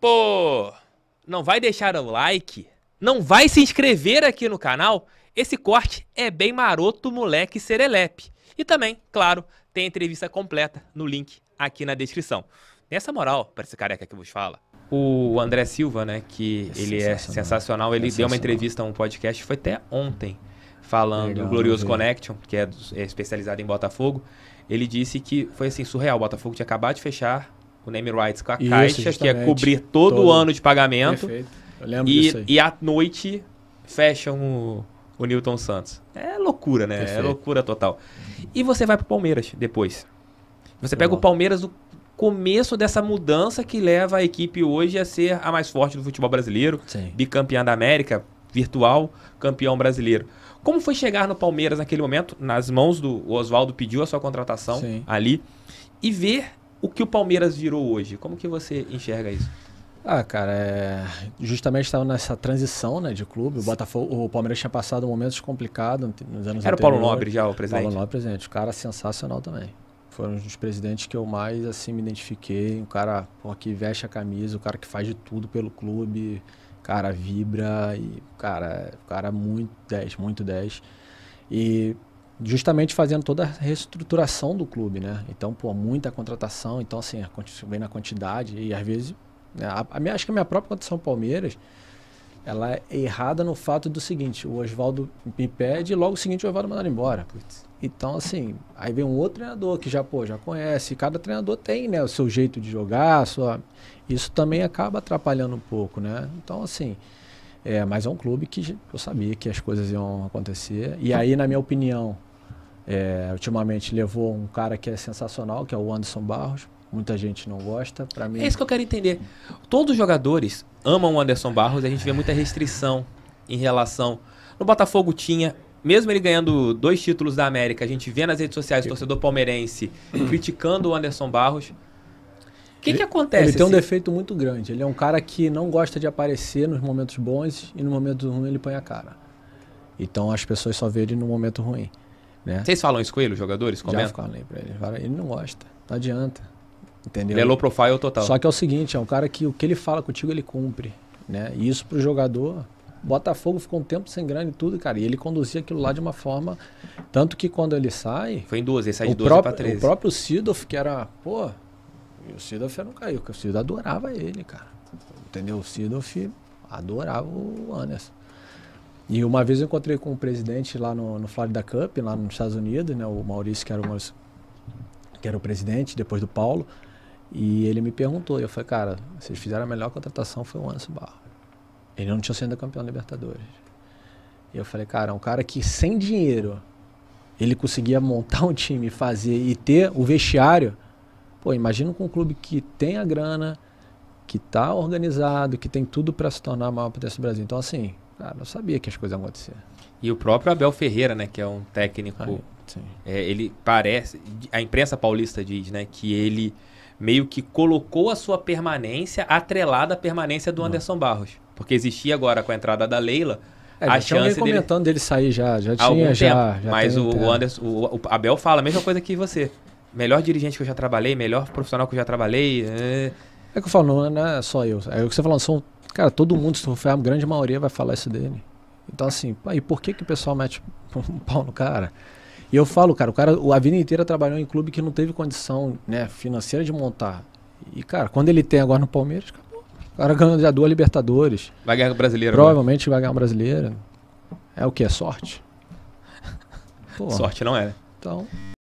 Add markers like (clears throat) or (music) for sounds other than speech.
Pô, não vai deixar o like? Não vai se inscrever aqui no canal? Esse corte é bem maroto, moleque serelepe. E também, claro, tem a entrevista completa no link aqui na descrição. Nessa moral, para esse careca que vos fala, o André Silva, né, que é ele é sensacional. é sensacional, ele é deu uma entrevista a um podcast, foi até ontem, falando Legal, do Glorioso Connection, que é, é especializado em Botafogo. Ele disse que foi assim, surreal, o Botafogo tinha acabado de fechar o name rights com a Isso, Caixa, justamente. que é cobrir todo, todo, o ano de pagamento. Perfeito. Eu lembro e, disso aí. E à noite fecham o, o Newton Santos. É loucura, né? É Perfeito. É loucura total. E você vai para o Palmeiras depois. Você pega o Palmeiras no começo dessa mudança que leva a equipe hoje a ser a mais forte do futebol brasileiro, Sim. bicampeã da América, virtual campeão brasileiro. Como foi chegar no Palmeiras naquele momento, nas mãos do Oswaldo pediu a sua contratação Sim. ali e ver o que o Palmeiras virou hoje? Como que você enxerga isso? Ah, cara, é... justamente estava nessa transição né, de clube. O, Botafogo, o Palmeiras tinha passado momentos complicados nos anos Era o Paulo Nobre já o presidente? Paulo Nobre, presidente. O cara sensacional também. Foi um dos presidentes que eu mais assim me identifiquei. Um cara que veste a camisa, o um cara que faz de tudo pelo clube. Cara, vibra e, cara, o cara é muito 10, muito 10. E justamente fazendo toda a reestruturação do clube, né? Então, pô, muita contratação, então assim, vem na quantidade e às vezes, né, a, a minha, acho que a minha própria condição Palmeiras, ela é errada no fato do seguinte, o Oswaldo me pede e logo o seguinte o Oswaldo mandar embora. Putz. Então, assim, aí vem um outro treinador que já, pô, já conhece, cada treinador tem, né, o seu jeito de jogar, sua... isso também acaba atrapalhando um pouco, né? Então, assim, é, mas é um clube que eu sabia que as coisas iam acontecer. E aí, na minha opinião, é, ultimamente levou um cara que é sensacional, que é o Anderson Barros. Muita gente não gosta. Para mim. É isso que eu quero entender. Todos os jogadores amam o Anderson Barros. A gente vê muita restrição em relação. No Botafogo tinha, mesmo ele ganhando dois títulos da América, a gente vê nas redes sociais o torcedor palmeirense (clears throat) criticando o Anderson Barros. O que, que acontece? Ele tem um assim? defeito muito grande. Ele é um cara que não gosta de aparecer nos momentos bons e no momento ruim ele põe a cara. Então as pessoas só veem ele no momento ruim. Né? Vocês falam isso com ele, os jogadores? Comentam? Já falei pra ele. Ele não gosta, não adianta. Entendeu? Ele é low profile total. Só que é o seguinte, é um cara que o que ele fala contigo, ele cumpre. Né? E isso pro jogador... Botafogo ficou um tempo sem grana e tudo, cara. E ele conduzia aquilo lá de uma forma... Tanto que quando ele sai... Foi em duas, ele sai de 12 pra 13. O próprio Sidolf, que era... Pô, o Sidolf não caiu, porque o Sidolf adorava ele, cara. Entendeu? O Sidolf adorava o Anderson. E uma vez eu encontrei com o presidente lá no, no Florida Cup, lá nos Estados Unidos, né? O Maurício, que era o, Maurício, que era o presidente, depois do Paulo. E ele me perguntou, eu falei, cara, vocês fizeram a melhor contratação, foi o Anso Barro. Ele não tinha sido campeão da Libertadores. E eu falei, cara, um cara que sem dinheiro ele conseguia montar um time, fazer e ter o vestiário. Pô, imagina com um clube que tem a grana, que tá organizado, que tem tudo para se tornar a maior potência do Brasil. Então, assim, Cara, ah, não sabia que as coisas acontecer E o próprio Abel Ferreira, né, que é um técnico. Ah, é, ele parece. A imprensa paulista diz, né, que ele meio que colocou a sua permanência atrelada à permanência do Anderson Barros. Porque existia agora com a entrada da Leila. É, a chance dele... comentando dele sair já, já tinha, já, tempo, já, Mas o, Anderson, o, o Abel fala a mesma coisa que você. Melhor dirigente que eu já trabalhei, melhor profissional que eu já trabalhei. É, é que eu falo, não é só eu. É o que você falando, são. Cara, todo mundo, se for a grande maioria vai falar isso dele. Então, assim, aí por que, que o pessoal mete (laughs) um pau no cara? E eu falo, cara, o cara a vida inteira trabalhou em clube que não teve condição né, financeira de montar. E, cara, quando ele tem agora no Palmeiras, acabou. O cara ganha já duas Libertadores. Vai ganhar brasileira. Provavelmente agora. vai ganhar brasileira. É o que? É sorte? (laughs) Pô. Sorte não é. Né? Então.